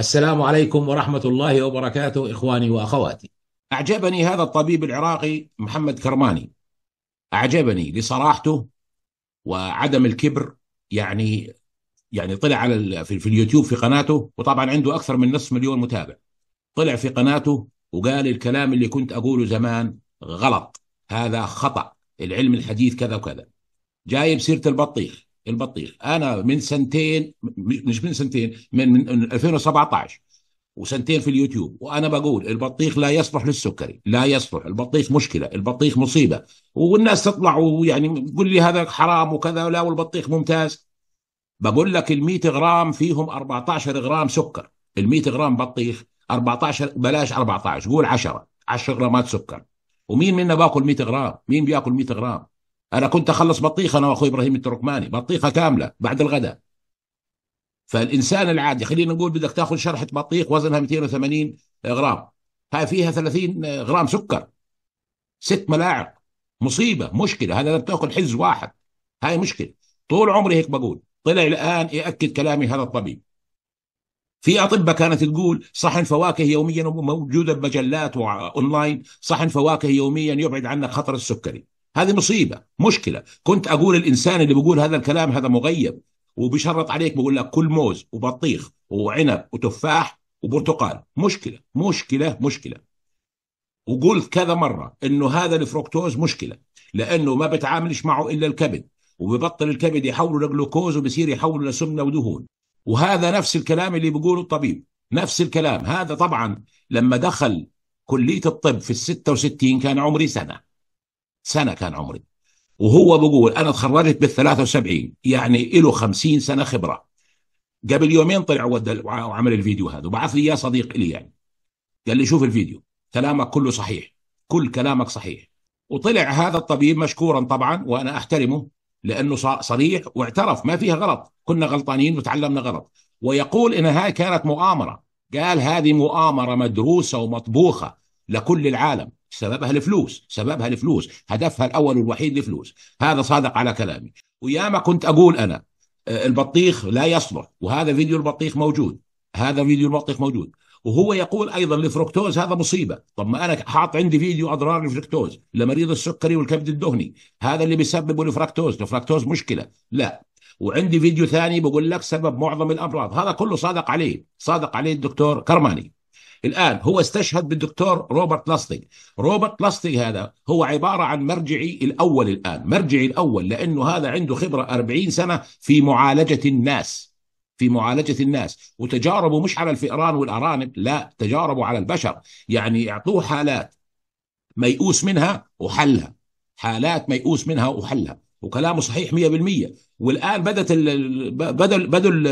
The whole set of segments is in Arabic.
السلام عليكم ورحمة الله وبركاته إخواني وأخواتي أعجبني هذا الطبيب العراقي محمد كرماني أعجبني لصراحته وعدم الكبر يعني يعني طلع على في اليوتيوب في قناته وطبعا عنده أكثر من نصف مليون متابع طلع في قناته وقال الكلام اللي كنت أقوله زمان غلط هذا خطأ العلم الحديث كذا وكذا جايب سيرة البطيخ البطيخ انا من سنتين مش من سنتين من, من 2017 وسنتين في اليوتيوب وانا بقول البطيخ لا يصلح للسكري لا يصلح البطيخ مشكله البطيخ مصيبه والناس تطلع ويعني تقول لي هذا حرام وكذا لا والبطيخ ممتاز بقول لك ال100 غرام فيهم 14 غرام سكر ال100 غرام بطيخ 14 بلاش 14 قول 10 10 غرامات سكر ومين منا باكل 100 غرام مين بياكل 100 غرام انا كنت اخلص بطيخه انا واخوي ابراهيم التركماني بطيخه كامله بعد الغداء فالانسان العادي خلينا نقول بدك تاخذ شرحه بطيخ وزنها 280 غرام هاي فيها 30 غرام سكر ست ملاعق مصيبه مشكله هذا لم تاكل حز واحد هاي مشكله طول عمري هيك بقول طلع الان ياكد كلامي هذا الطبيب في اطباء كانت تقول صحن فواكه يوميا موجوده بمجلات واونلاين صحن فواكه يوميا يبعد عنك خطر السكري هذه مصيبه مشكله كنت اقول الانسان اللي بيقول هذا الكلام هذا مغيب وبيشرط عليك بقول لك كل موز وبطيخ وعنب وتفاح وبرتقال مشكله مشكله مشكله وقلت كذا مره انه هذا الفركتوز مشكله لانه ما بتعاملش معه الا الكبد وببطل الكبد يحوله لجلوكوز وبصير يحوله لسمنه ودهون وهذا نفس الكلام اللي بيقوله الطبيب نفس الكلام هذا طبعا لما دخل كليه الطب في ال 66 كان عمري سنه سنه كان عمري وهو بقول انا تخرجت بال 73 يعني له 50 سنه خبره قبل يومين طلع وعمل الفيديو هذا وبعث لي اياه صديق لي يعني قال لي شوف الفيديو كلامك كله صحيح كل كلامك صحيح وطلع هذا الطبيب مشكورا طبعا وانا احترمه لانه صريح واعترف ما فيها غلط كنا غلطانين وتعلمنا غلط ويقول ان هاي كانت مؤامره قال هذه مؤامره مدروسه ومطبوخه لكل العالم سببها الفلوس سببها الفلوس هدفها الأول والوحيد الفلوس هذا صادق على كلامي وياما كنت أقول أنا آه، البطيخ لا يصلح وهذا فيديو البطيخ موجود هذا فيديو البطيخ موجود وهو يقول ايضا الفركتوز هذا مصيبه طب ما انا حاط عندي فيديو اضرار الفركتوز لمريض السكري والكبد الدهني هذا اللي بيسبب الفركتوز، الفركتوز الفركتوز مشكله لا وعندي فيديو ثاني بقول لك سبب معظم الامراض هذا كله صادق عليه صادق عليه الدكتور كرماني الآن هو استشهد بالدكتور روبرت لاستيك روبرت لاستيك هذا هو عبارة عن مرجعي الأول الآن مرجعي الأول لأنه هذا عنده خبرة 40 سنة في معالجة الناس في معالجة الناس وتجاربه مش على الفئران والأرانب لا تجاربه على البشر يعني يعطوه حالات ميؤوس منها وحلها حالات ميؤوس منها وحلها وكلامه صحيح 100% والان بدت بدل بدل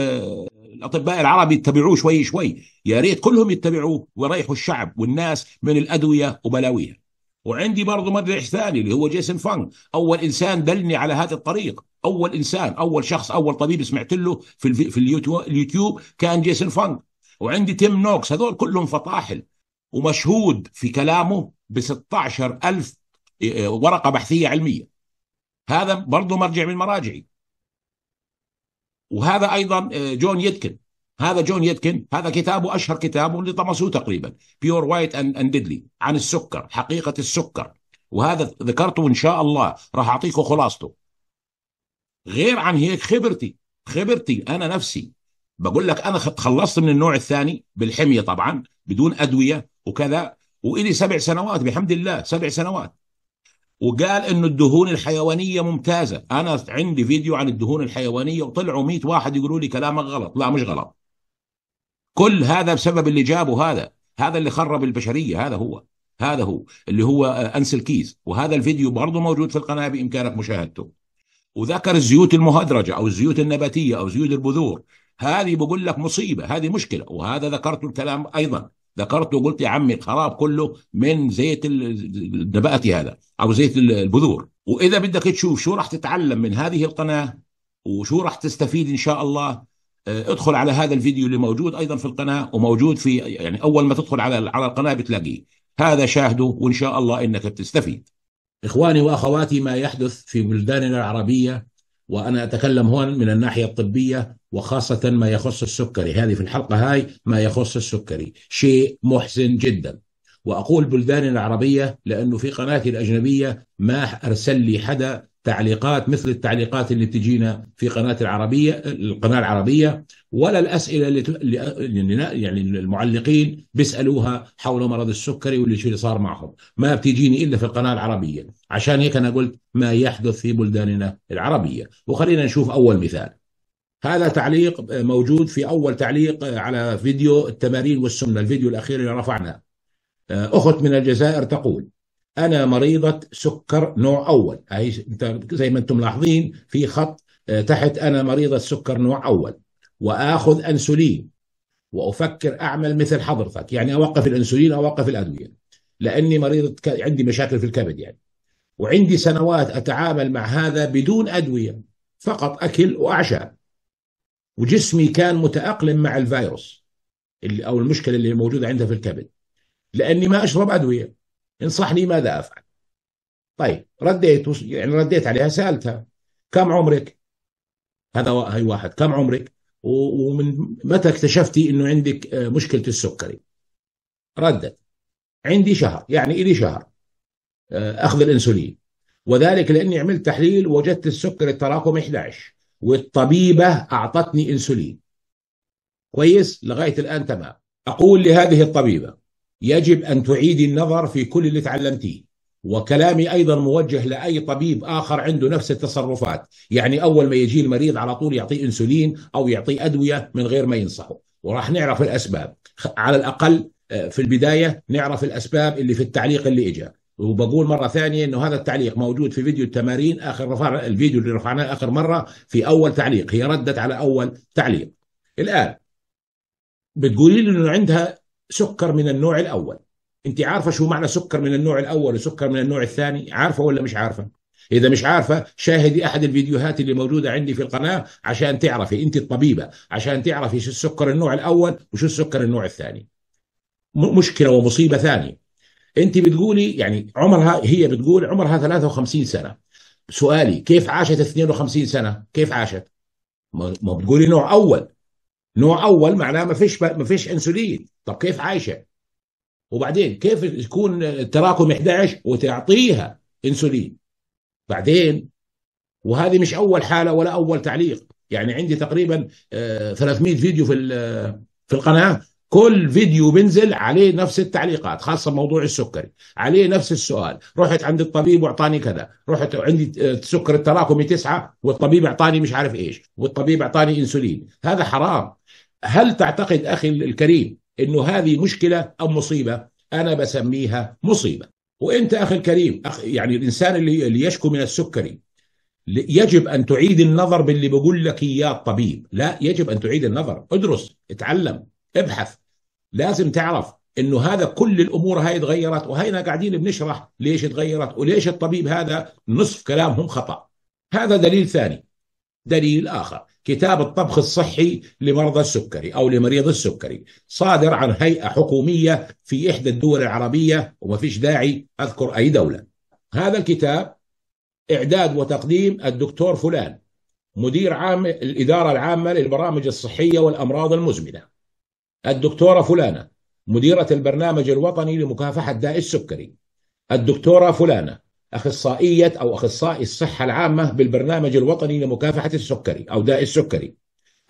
الاطباء العرب يتبعوه شوي شوي يا ريت كلهم يتبعوه ويريحوا الشعب والناس من الادويه وبلاويها وعندي برضه مدرح ثاني اللي هو جيسون فانك اول انسان دلني على هذا الطريق اول انسان اول شخص اول طبيب سمعت له في في اليوتيوب كان جيسون فانك وعندي تيم نوكس هذول كلهم فطاحل ومشهود في كلامه ب ألف إيه، إيه، ورقه بحثيه علميه هذا برضه مرجع من مراجعي وهذا ايضا آه، جون يدكن هذا جون يدكن هذا كتابه اشهر كتابه اللي طمسوه تقريبا بيور وايت اند ديدلي عن السكر حقيقه السكر وهذا ذكرته ان شاء الله راح اعطيكم خلاصته غير عن هيك خبرتي خبرتي انا نفسي بقول لك انا خلصت من النوع الثاني بالحميه طبعا بدون ادويه وكذا والي سبع سنوات بحمد الله سبع سنوات وقال انه الدهون الحيوانيه ممتازه انا عندي فيديو عن الدهون الحيوانيه وطلعوا 100 واحد يقولوا لي كلامك غلط لا مش غلط كل هذا بسبب اللي جابه هذا هذا اللي خرب البشريه هذا هو هذا هو اللي هو آه، انس الكيز وهذا الفيديو برضه موجود في القناه بامكانك مشاهدته وذكر الزيوت المهدرجه او الزيوت النباتيه او زيوت البذور هذه بقول لك مصيبه هذه مشكله وهذا ذكرت الكلام ايضا ذكرت وقلت يا عمي الخراب كله من زيت النباتي هذا او زيت البذور واذا بدك تشوف شو راح تتعلم من هذه القناه وشو راح تستفيد ان شاء الله آه، ادخل على هذا الفيديو اللي موجود ايضا في القناه وموجود في يعني اول ما تدخل على على القناه بتلاقيه هذا شاهده وان شاء الله انك بتستفيد اخواني واخواتي ما يحدث في بلداننا العربيه وانا اتكلم هون من الناحيه الطبيه وخاصه ما يخص السكري هذه في الحلقه هاي ما يخص السكري شيء محزن جدا واقول بلدان العربيه لانه في قناتي الاجنبيه ما ارسل لي حدا تعليقات مثل التعليقات اللي بتجينا في قناة العربية القناة العربية ولا الأسئلة اللي يعني المعلقين بيسألوها حول مرض السكري واللي شو اللي صار معهم ما بتجيني إلا في القناة العربية عشان هيك أنا قلت ما يحدث في بلداننا العربية وخلينا نشوف أول مثال هذا تعليق موجود في أول تعليق على فيديو التمارين والسمنة الفيديو الأخير اللي رفعناه أخت من الجزائر تقول انا مريضه سكر نوع اول اهي انت زي ما انتم ملاحظين في خط آه، تحت انا مريضه سكر نوع اول واخذ انسولين وافكر اعمل مثل حضرتك يعني اوقف الانسولين اوقف الادويه لاني مريضه عندي مشاكل في الكبد يعني وعندي سنوات اتعامل مع هذا بدون ادويه فقط اكل واعشاب وجسمي كان متاقلم مع الفيروس اللي او المشكله اللي موجوده عندها في الكبد لاني ما اشرب ادويه انصحني ماذا افعل طيب رديت يعني رديت عليها سالتها كم عمرك هذا هي واحد كم عمرك ومن متى اكتشفتي انه عندك آه، مشكله السكري ردت عندي شهر يعني لي شهر آه، اخذ الانسولين وذلك لاني عملت تحليل وجدت السكر التراكم 11 والطبيبه اعطتني انسولين كويس لغايه الان تمام اقول لهذه الطبيبه يجب أن تعيدي النظر في كل اللي تعلمتيه وكلامي أيضا موجه لأي طبيب آخر عنده نفس التصرفات يعني أول ما يجي المريض على طول يعطيه إنسولين أو يعطيه أدوية من غير ما ينصحه وراح نعرف الأسباب على الأقل آه، في البداية نعرف الأسباب اللي في التعليق اللي إجا وبقول مرة ثانية أنه هذا التعليق موجود في فيديو التمارين آخر رفع الفيديو اللي رفعناه آخر مرة في أول تعليق هي ردت على أول تعليق الآن بتقولي لي أنه عندها سكر من النوع الاول انت عارفه شو معنى سكر من النوع الاول وسكر من النوع الثاني عارفه ولا مش عارفه اذا مش عارفه شاهدي احد الفيديوهات اللي موجوده عندي في القناه عشان تعرفي انت الطبيبه عشان تعرفي شو السكر النوع الاول وشو السكر النوع الثاني مشكله ومصيبه ثانيه انت بتقولي يعني عمرها هي بتقول عمرها 53 سنه سؤالي كيف عاشت 52 سنه كيف عاشت ما بتقولي نوع اول نوع اول معناه ما فيش ما فيش انسولين طب كيف عايشه وبعدين كيف يكون تراكم 11 وتعطيها انسولين بعدين وهذه مش اول حاله ولا اول تعليق يعني عندي تقريبا 300 آه، فيديو في في القناه كل فيديو بنزل عليه نفس التعليقات خاصة موضوع السكري عليه نفس السؤال رحت عند الطبيب واعطاني كذا رحت عندي آه، سكر التراكمي تسعة والطبيب اعطاني مش عارف ايش والطبيب اعطاني انسولين هذا حرام هل تعتقد أخي الكريم أنه هذه مشكلة أو مصيبة أنا بسميها مصيبة وأنت أخي الكريم أخ يعني الإنسان اللي يشكو من السكري يجب أن تعيد النظر باللي بقول لك إياه الطبيب لا يجب أن تعيد النظر ادرس اتعلم ابحث لازم تعرف انه هذا كل الامور هاي تغيرت وهينا قاعدين بنشرح ليش تغيرت وليش الطبيب هذا نصف كلامهم خطا هذا دليل ثاني دليل اخر كتاب الطبخ الصحي لمرضى السكري او لمريض السكري صادر عن هيئه حكوميه في احدى الدول العربيه وما فيش داعي اذكر اي دوله هذا الكتاب اعداد وتقديم الدكتور فلان مدير عام الاداره العامه للبرامج الصحيه والامراض المزمنه الدكتوره فلانه مديره البرنامج الوطني لمكافحه داء السكري الدكتوره فلانه اخصائيه او اخصائي الصحه العامه بالبرنامج الوطني لمكافحه السكري او داء السكري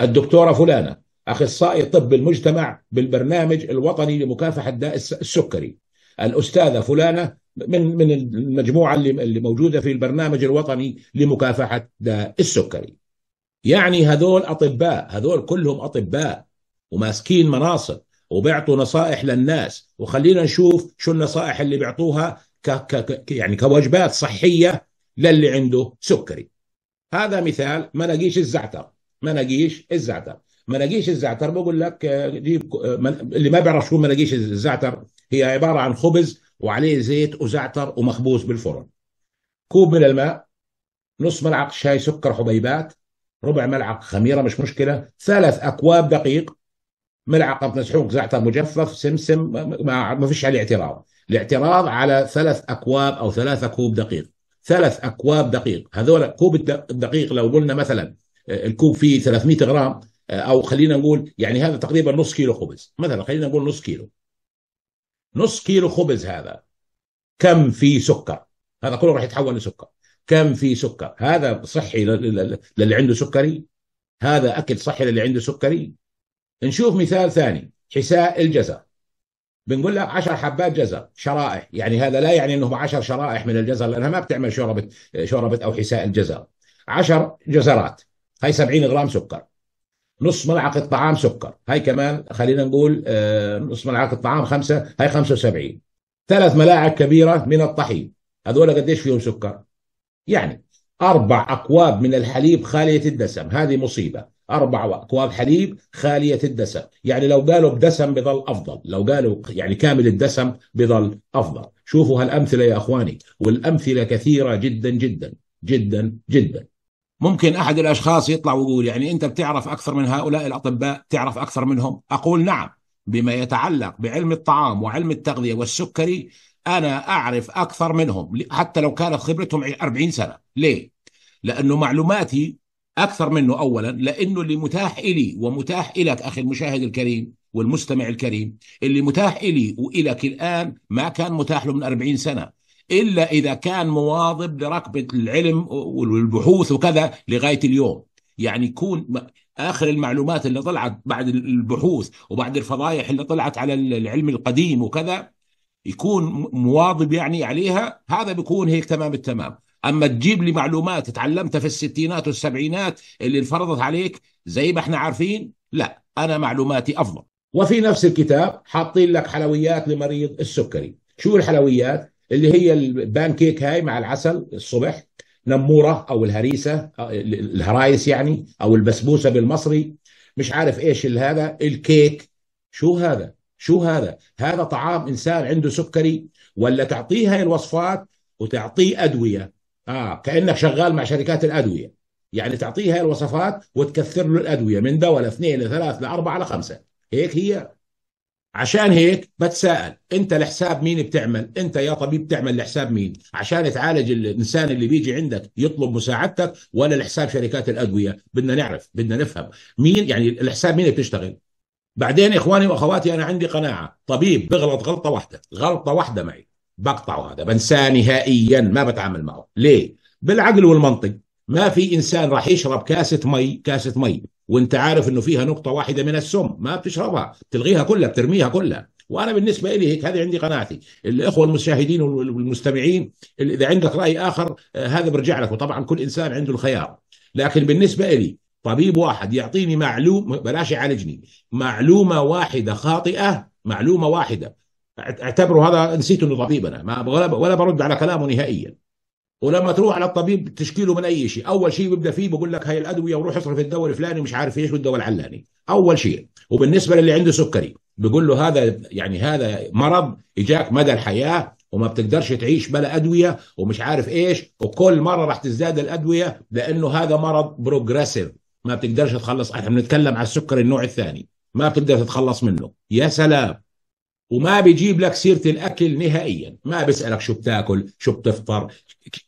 الدكتوره فلانه اخصائي طب المجتمع بالبرنامج الوطني لمكافحه داء السكري الاستاذه فلانه من من المجموعه اللي اللي موجوده في البرنامج الوطني لمكافحه داء السكري يعني هذول اطباء هذول كلهم اطباء وماسكين مناصب وبيعطوا نصائح للناس وخلينا نشوف شو النصائح اللي بيعطوها ك ك يعني كوجبات صحيه للي عنده سكري هذا مثال مناقيش الزعتر مناقيش الزعتر مناقيش الزعتر بقول لك آه، جيب آه، اللي ما بيعرف شو مناقيش الزعتر هي عباره عن خبز وعليه زيت وزعتر ومخبوز بالفرن كوب من الماء نص ملعقه شاي سكر حبيبات ربع ملعقه خميره مش مشكله ثلاث اكواب دقيق ملعقه مسحوق زعتر مجفف سمسم ما, ما فيش عليه اعتراض الاعتراض على ثلاث أكواب أو ثلاثة كوب دقيق ثلاث أكواب دقيق هذول كوب الدقيق لو قلنا مثلا آه، الكوب فيه 300 غرام آه، أو خلينا نقول يعني هذا تقريبا نص كيلو خبز مثلا خلينا نقول نص كيلو نص كيلو خبز هذا كم فيه سكر هذا كله راح يتحول لسكر كم فيه سكر هذا صحي للي عنده سكري هذا أكل صحي للي عنده سكري نشوف مثال ثاني حساء الجزر بنقول لك 10 حبات جزر شرائح يعني هذا لا يعني انهم 10 شرائح من الجزر لانها ما بتعمل شوربه شوربه او حساء الجزر 10 جزرات هاي 70 غرام سكر نص ملعقه طعام سكر هاي كمان خلينا نقول آه، نص ملعقه طعام خمسه هاي 75 ثلاث ملاعق كبيره من الطحين هذول قديش فيهم سكر يعني اربع اكواب من الحليب خاليه الدسم هذه مصيبه أربع أكواب حليب خالية الدسم يعني لو قالوا بدسم بظل أفضل لو قالوا يعني كامل الدسم بظل أفضل شوفوا هالأمثلة يا أخواني والأمثلة كثيرة جدا جدا جدا جدا ممكن أحد الأشخاص يطلع ويقول يعني أنت بتعرف أكثر من هؤلاء الأطباء تعرف أكثر منهم أقول نعم بما يتعلق بعلم الطعام وعلم التغذية والسكري أنا أعرف أكثر منهم حتى لو كانت خبرتهم 40 سنة ليه؟ لأنه معلوماتي أكثر منه أولا لأنه اللي متاح إلي ومتاح إلك أخي المشاهد الكريم والمستمع الكريم اللي متاح إلي وإلك الآن ما كان متاح له من 40 سنة إلا إذا كان مواظب لركبة العلم والبحوث وكذا لغاية اليوم يعني يكون اخر المعلومات اللي طلعت بعد البحوث وبعد الفضايح اللي طلعت على العلم القديم وكذا يكون مواظب يعني عليها هذا بيكون هيك تمام التمام اما تجيب لي معلومات تعلمتها في الستينات والسبعينات اللي انفرضت عليك زي ما احنا عارفين لا انا معلوماتي افضل وفي نفس الكتاب حاطين لك حلويات لمريض السكري شو الحلويات اللي هي البان كيك هاي مع العسل الصبح نموره او الهريسه الهرايس يعني او البسبوسه بالمصري مش عارف ايش هذا الكيك شو هذا شو هذا هذا طعام انسان عنده سكري ولا تعطيه هاي الوصفات وتعطيه ادويه اه كانك شغال مع شركات الادويه يعني تعطيه هاي الوصفات وتكثر له الادويه من دواء اثنين لثلاث لاربعه لخمسه هيك هي عشان هيك بتساءل انت لحساب مين بتعمل انت يا طبيب بتعمل لحساب مين عشان تعالج الانسان اللي بيجي عندك يطلب مساعدتك ولا لحساب شركات الادويه بدنا نعرف بدنا نفهم مين يعني لحساب مين بتشتغل بعدين اخواني واخواتي انا عندي قناعه طبيب بغلط غلطه واحده غلطه واحده معي بقطعه هذا بنساه نهائيا ما بتعامل معه ليه بالعقل والمنطق ما في انسان راح يشرب كاسه مي كاسه مي وانت عارف انه فيها نقطه واحده من السم ما بتشربها بتلغيها كلها بترميها كلها وانا بالنسبه لي هيك هذه عندي قناعتي الاخوه المشاهدين والمستمعين اذا عندك راي اخر آه، هذا برجع لك وطبعا كل انسان عنده الخيار لكن بالنسبه لي طبيب واحد يعطيني معلومه بلاش يعالجني معلومه واحده خاطئه معلومه واحده اعتبره هذا نسيت انه طبيب انا ما ولا ولا برد على كلامه نهائيا ولما تروح على الطبيب تشكيله من اي شيء اول شيء بيبدا فيه بقول لك هاي الادويه وروح اصرف الدواء الفلاني مش عارف ايش والدواء العلاني اول شيء وبالنسبه للي عنده سكري بقول له هذا يعني هذا مرض اجاك مدى الحياه وما بتقدرش تعيش بلا ادويه ومش عارف ايش وكل مره راح تزداد الادويه لانه هذا مرض بروجريسيف ما بتقدرش تخلص احنا بنتكلم على السكر النوع الثاني ما بتقدر تتخلص منه يا سلام وما بيجيب لك سيره الاكل نهائيا ما بيسالك شو بتاكل شو بتفطر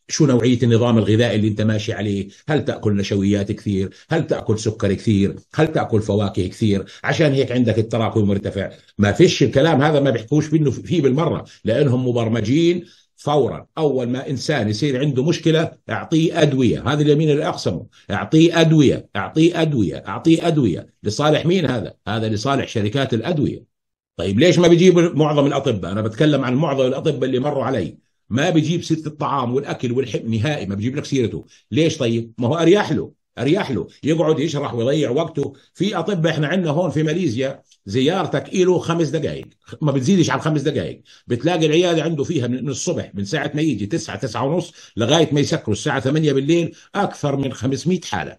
شو نوعيه النظام الغذائي اللي انت ماشي عليه هل تاكل نشويات كثير هل تاكل سكر كثير هل تاكل فواكه كثير عشان هيك عندك التراكم مرتفع ما فيش الكلام هذا ما بيحكوش منه فيه بالمره لانهم مبرمجين فورا اول ما انسان يصير عنده مشكله اعطيه ادويه هذا اليمين اللي اقسمه اعطيه ادويه اعطيه ادويه اعطيه ادويه لصالح مين هذا هذا لصالح شركات الادويه طيب ليش ما بيجيب معظم الاطباء انا بتكلم عن معظم الاطباء اللي مروا علي ما بيجيب سيره الطعام والاكل والحمى نهائي ما بيجيب لك سيرته ليش طيب ما هو اريح له اريح له يقعد يشرح ويضيع وقته في اطباء احنا عندنا هون في ماليزيا زيارتك له خمس دقائق ما بتزيدش عن خمس دقائق بتلاقي العياده عنده فيها من الصبح من ساعه ما يجي 9 9 ونص لغايه ما يسكروا الساعه 8 بالليل اكثر من 500 حاله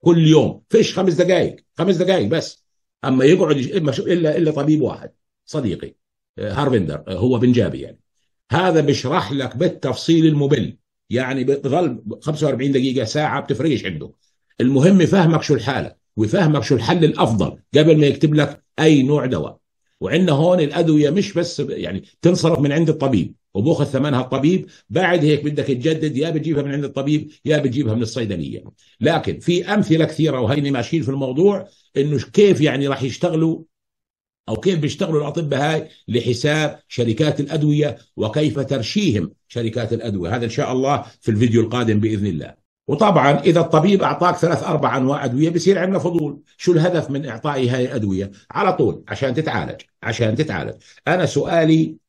كل يوم فيش خمس دقائق خمس دقائق بس اما يقعد الا الا طبيب واحد صديقي آه، هارفندر آه، هو بنجابي يعني هذا بشرح لك بالتفصيل الممل يعني بظل 45 دقيقه ساعه بتفرقش عنده المهم فهمك شو الحاله ويفهمك شو الحل الافضل قبل ما يكتب لك اي نوع دواء وعندنا هون الادويه مش بس يعني تنصرف من عند الطبيب وباخذ ثمنها الطبيب بعد هيك بدك تجدد يا بتجيبها من عند الطبيب يا بتجيبها من الصيدليه لكن في امثله كثيره وهيني ماشيين في الموضوع انه كيف يعني راح يشتغلوا او كيف بيشتغلوا الاطباء هاي لحساب شركات الادويه وكيف ترشيهم شركات الادويه هذا ان شاء الله في الفيديو القادم باذن الله وطبعا اذا الطبيب اعطاك ثلاث اربع انواع ادويه بصير عندنا فضول شو الهدف من اعطائي هاي الادويه على طول عشان تتعالج عشان تتعالج انا سؤالي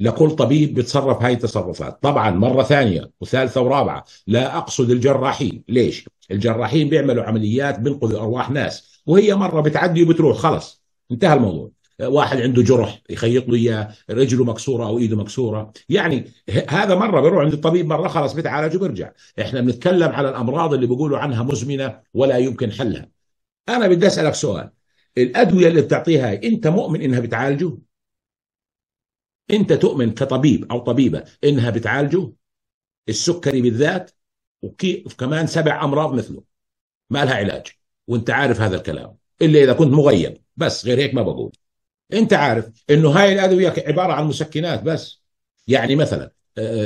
لكل طبيب بيتصرف هاي التصرفات طبعا مرة ثانية وثالثة ورابعة لا أقصد الجراحين ليش الجراحين بيعملوا عمليات بينقذوا أرواح ناس وهي مرة بتعدي وبتروح خلص انتهى الموضوع واحد عنده جرح يخيط له اياه رجله مكسوره او ايده مكسوره يعني هذا مره بيروح عند الطبيب مره خلاص بيتعالج وبيرجع احنا بنتكلم على الامراض اللي بيقولوا عنها مزمنه ولا يمكن حلها انا بدي اسالك سؤال الادويه اللي بتعطيها انت مؤمن انها بتعالجه انت تؤمن كطبيب او طبيبه انها بتعالجه السكري بالذات وكمان سبع امراض مثله ما لها علاج وانت عارف هذا الكلام الا اذا كنت مغيب بس غير هيك ما بقول انت عارف انه هاي الادويه عباره عن مسكنات بس يعني مثلا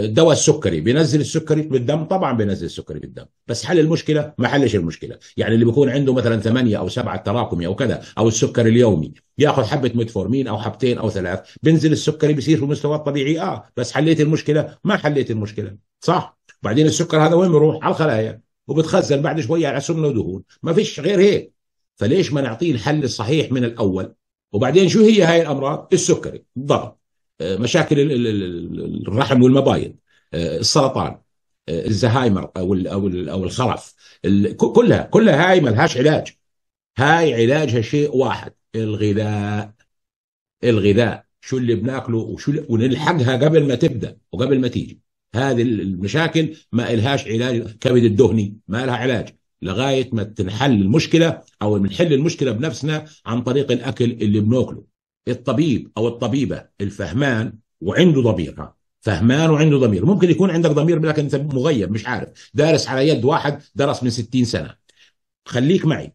دواء السكري بينزل السكري بالدم طبعا بينزل السكري بالدم بس حل المشكله ما حلش المشكله يعني اللي بيكون عنده مثلا ثمانية او سبعة تراكمي او كذا او السكري اليومي ياخذ حبه ميتفورمين او حبتين او ثلاث بينزل السكري بيصير في مستوى الطبيعي اه بس حليت المشكله ما حليت المشكله صح بعدين السكر هذا وين بيروح على الخلايا وبتخزن بعد شويه على سمنه ودهون ما فيش غير هيك فليش ما نعطيه الحل الصحيح من الاول وبعدين شو هي هاي الامراض السكري الضغط آه، مشاكل الرحم والمبايض آه، السرطان آه، الزهايمر او او او الخرف كلها كلها هاي ما لهاش علاج هاي علاجها شيء واحد الغذاء الغذاء شو اللي بناكله وشو اللي ونلحقها قبل ما تبدا وقبل ما تيجي هذه المشاكل ما لهاش علاج كبد الدهني ما لها علاج لغايه ما تنحل المشكله او بنحل المشكله بنفسنا عن طريق الاكل اللي بناكله الطبيب او الطبيبه الفهمان وعنده ضمير فهمان وعنده ضمير ممكن يكون عندك ضمير لكن انت مغيب مش عارف دارس على يد واحد درس من 60 سنه خليك معي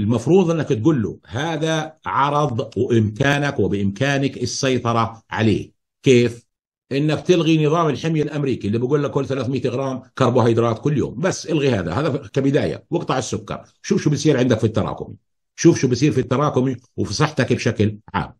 المفروض انك تقول له هذا عرض وامكانك وبامكانك السيطره عليه كيف انك تلغي نظام الحميه الامريكي اللي بيقول لك كل 300 غرام كربوهيدرات كل يوم بس الغي هذا هذا كبدايه واقطع السكر شوف شو بيصير عندك في التراكم شوف شو بصير في التراكمي وفي صحتك بشكل عام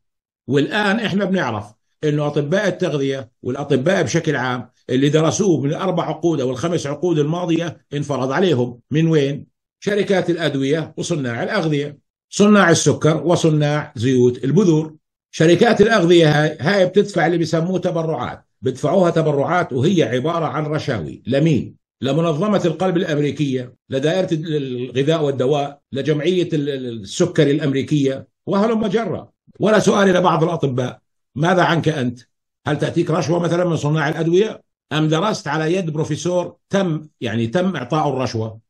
والآن إحنا بنعرف انه اطباء التغذيه والاطباء بشكل عام اللي درسوه من الاربع عقود او الخمس عقود الماضيه انفرض عليهم من وين؟ شركات الادويه وصناع الاغذيه، صناع السكر وصناع زيوت البذور. شركات الاغذيه هاي هاي بتدفع اللي بيسموه تبرعات، بدفعوها تبرعات وهي عباره عن رشاوي لمين؟ لمنظمة القلب الأمريكية لدائرة الغذاء والدواء لجمعية السكري الأمريكية وهلم مجرة ولا سؤال إلى بعض الأطباء ماذا عنك أنت؟ هل تأتيك رشوة مثلا من صناع الأدوية؟ أم درست على يد بروفيسور تم يعني تم إعطاء الرشوة